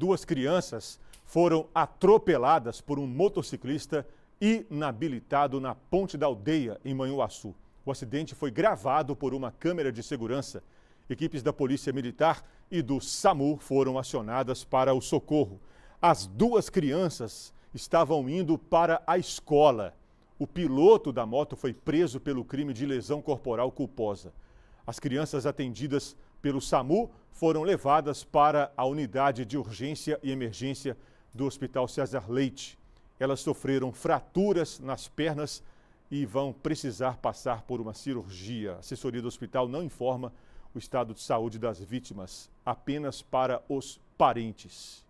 duas crianças foram atropeladas por um motociclista inabilitado na Ponte da Aldeia, em Manhuaçu. O acidente foi gravado por uma câmera de segurança. Equipes da Polícia Militar e do SAMU foram acionadas para o socorro. As duas crianças estavam indo para a escola. O piloto da moto foi preso pelo crime de lesão corporal culposa. As crianças atendidas pelo SAMU foram levadas para a unidade de urgência e emergência do Hospital César Leite. Elas sofreram fraturas nas pernas e vão precisar passar por uma cirurgia. A assessoria do hospital não informa o estado de saúde das vítimas, apenas para os parentes.